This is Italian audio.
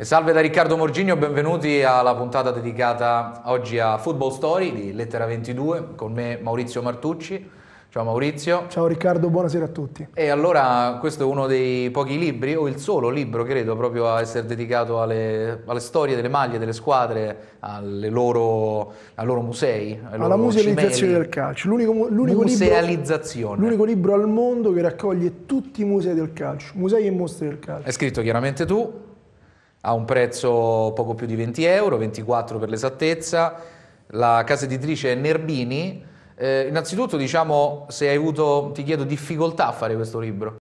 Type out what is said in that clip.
Salve da Riccardo Morgigno, benvenuti alla puntata dedicata oggi a Football Story di Lettera 22 con me Maurizio Martucci. Ciao Maurizio. Ciao Riccardo, buonasera a tutti. E allora questo è uno dei pochi libri, o il solo libro credo, proprio a essere dedicato alle, alle storie delle maglie, delle squadre, alle loro, ai loro musei. Ai Alla loro musealizzazione cimeli. del calcio. L'unico, l'unico musealizzazione. Libro, l'unico libro al mondo che raccoglie tutti i musei del calcio, musei e mostre del calcio. È scritto chiaramente tu, a un prezzo poco più di 20 euro, 24 per l'esattezza. La casa editrice è Nerbini. Eh, innanzitutto diciamo se hai avuto, ti chiedo, difficoltà a fare questo libro.